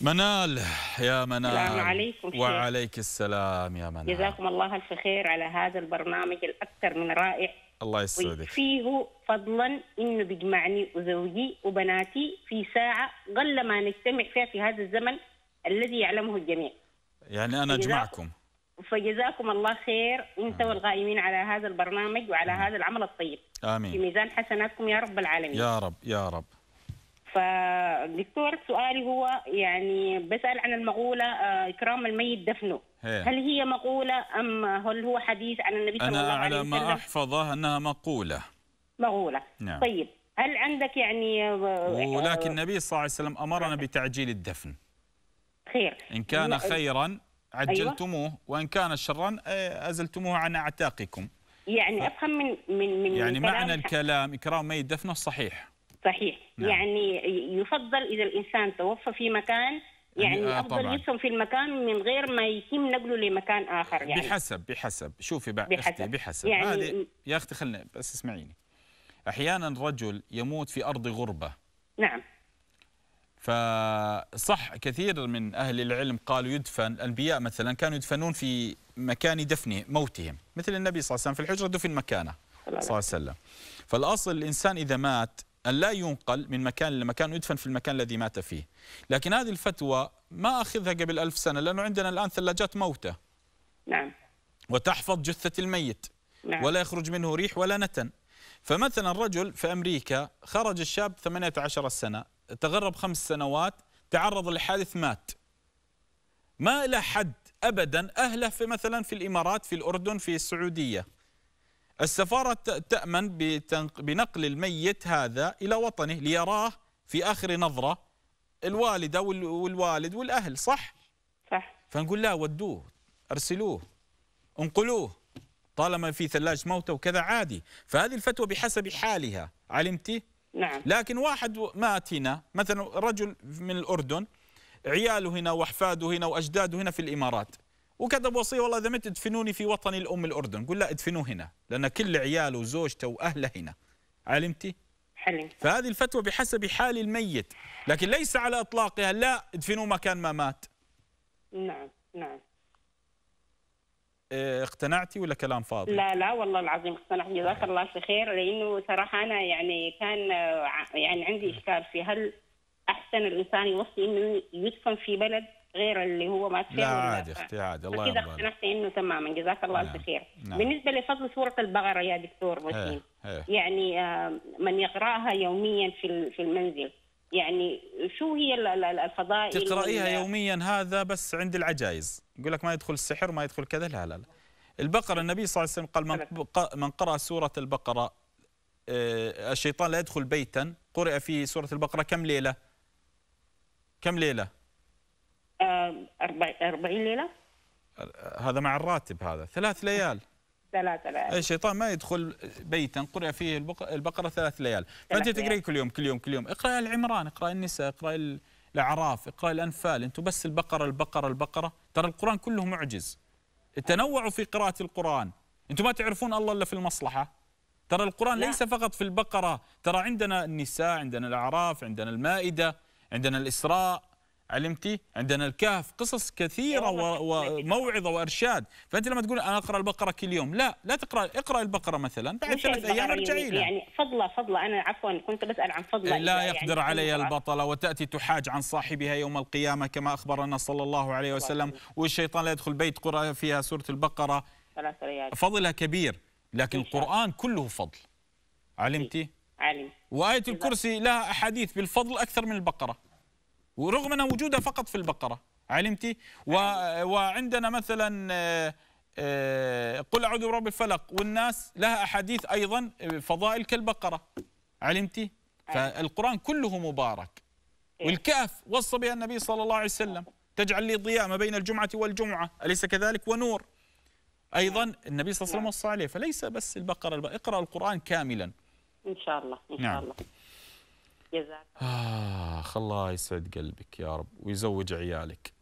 منال يا منال السلام عليكم وعليك السلام يا منال جزاكم الله الف خير على هذا البرنامج الاكثر من رائع الله يسعدك فيه فضلا انه بيجمعني وزوجي وبناتي في ساعه قل ما نجتمع فيها في هذا الزمن الذي يعلمه الجميع يعني انا اجمعكم فجزاكم الله خير انت آه. والغائمين على هذا البرنامج وعلى آه. هذا العمل الطيب امين في ميزان حسناتكم يا رب العالمين يا رب يا رب فدكتور سؤالي هو يعني بسأل عن المقولة آه، إكرام الميت دفنه هي. هل هي مقولة أم هل هو حديث عن النبي صلى الله عليه وسلم؟ أنا على ما أحفظه أنها مقولة مقولة نعم. طيب هل عندك يعني آه، آه، ولكن النبي صلى الله عليه وسلم أمرنا بتعجيل الدفن خير إن كان أيوة. خيرا عجلتموه أيوة. وإن كان شرا أزلتموه عن أعتاقكم يعني ف... أفهم من من من يعني معنى الكلام إكرام ميت دفنه صحيح صحيح نعم. يعني يفضل إذا الإنسان توفى في مكان يعني, يعني آه افضل يدفن في المكان من غير ما يتم نقله لمكان اخر يعني بحسب بحسب شوفي بقى بحسب أختي بحسب يعني هذه يا اختي خلنا بس اسمعيني احيانا رجل يموت في ارض غربه نعم فصح كثير من اهل العلم قالوا يدفن الانبياء مثلا كانوا يدفنون في مكان دفن موتهم مثل النبي صلى الله عليه وسلم في الحجره دفن مكانه صلى الله عليه وسلم فالاصل الانسان اذا مات أن لا ينقل من مكان لمكان ويدفن في المكان الذي مات فيه لكن هذه الفتوى ما أخذها قبل ألف سنة لأنه عندنا الآن ثلاجات موتى نعم وتحفظ جثة الميت نعم. ولا يخرج منه ريح ولا نتن فمثلا رجل في أمريكا خرج الشاب 18 سنة تغرب خمس سنوات تعرض لحادث مات ما له حد أبدا أهله في مثلا في الإمارات في الأردن في السعودية السفارة تأمن بنقل الميت هذا إلى وطنه ليراه في آخر نظرة الوالدة والوالد والأهل صح؟ صح فنقول لا ودوه أرسلوه انقلوه طالما في ثلاج موتى وكذا عادي فهذه الفتوى بحسب حالها علمتي؟ نعم لكن واحد مات هنا مثلا رجل من الأردن عياله هنا وأحفاده هنا وأجداده هنا في الإمارات وكتب وصيه والله اذا مت ادفنوني في وطني الام الاردن قل لا ادفنوه هنا لان كل عياله وزوجته واهله هنا علمتي حلو فهذه الفتوى بحسب حال الميت لكن ليس على اطلاقها لا ادفنوه مكان ما مات نعم نعم إيه، اقتنعتي ولا كلام فاضي؟ لا لا والله العظيم اقتنعت جزاك الله في خير لانه صراحه انا يعني كان آه، يعني عندي اشكال في هل احسن الانسان يوصي انه يدفن في بلد غير اللي هو ما لا عادي اختي عادي الله يرضى عليك اقتنعت انه تماما جزاك الله الف نعم. خير نعم. بالنسبه لفضل سوره البقره يا دكتور إيه، وسيم إيه. يعني آه، من يقراها يوميا في في المنزل يعني شو هي الفضائل تقرايها يوميا هذا بس عند العجائز يقول لك ما يدخل السحر ما يدخل كذا لا لا لا البقره النبي صلى الله عليه وسلم قال من, من قرأ سوره البقره آه، الشيطان لا يدخل بيتا قرئ فيه سوره البقره كم ليله كم ليله 40 ليله هذا مع الراتب هذا ثلاث ليال ثلاث ليال الشيطان طيب، ما يدخل بيتا قرئ فيه البقره ثلاث ليال فانت تقرأي كل يوم كل يوم كل يوم اقرأي العمران اقرأي النساء اقرأي الاعراف اقرأي الانفال انتم بس البقره البقره البقره ترى القران كله معجز تنوعوا في قراءه القران انتم ما تعرفون الله الا في المصلحه ترى القران لا. ليس فقط في البقره ترى عندنا النساء عندنا الاعراف عندنا المائده عندنا الاسراء علمتي عندنا الكهف قصص كثيرة وموعظة وإرشاد فأنت لما تقول أنا أقرأ البقرة كل يوم لا لا تقرأ اقرأ البقرة مثلا بعد ثلاث أيام ارجعي يعني، لها يعني فضلة فضلة أنا عفوا كنت بسأل عن فضلة لا يعني يقدر علي البطلة وتأتي تحاج عن صاحبها يوم القيامة كما أخبرنا صلى الله عليه وسلم والشيطان لا يدخل بيت قرأ فيها سورة البقرة ثلاث فضلها كبير لكن القرآن كله فضل علمتي؟ إيه. علم وآية الكرسي لها أحاديث بالفضل أكثر من البقرة ورغم أن وجودها فقط في البقرة علمتي وعندنا مثلا آه، آه، قل أعوذ برب الفلق والناس لها أحاديث أيضا آه، فضائل كالبقرة علمتي فالقرآن كله مبارك إيه. والكهف وصى بها النبي صلى الله عليه وسلم تجعل لي ضياء ما بين الجمعة والجمعة أليس كذلك ونور أيضا نعم. النبي صلى الله عليه وسلم نعم. وصى عليه فليس بس البقرة اقرأ القرآن كاملا إن شاء الله إن شاء نعم. الله يا آه الله يسعد قلبك يا رب ويزوج عيالك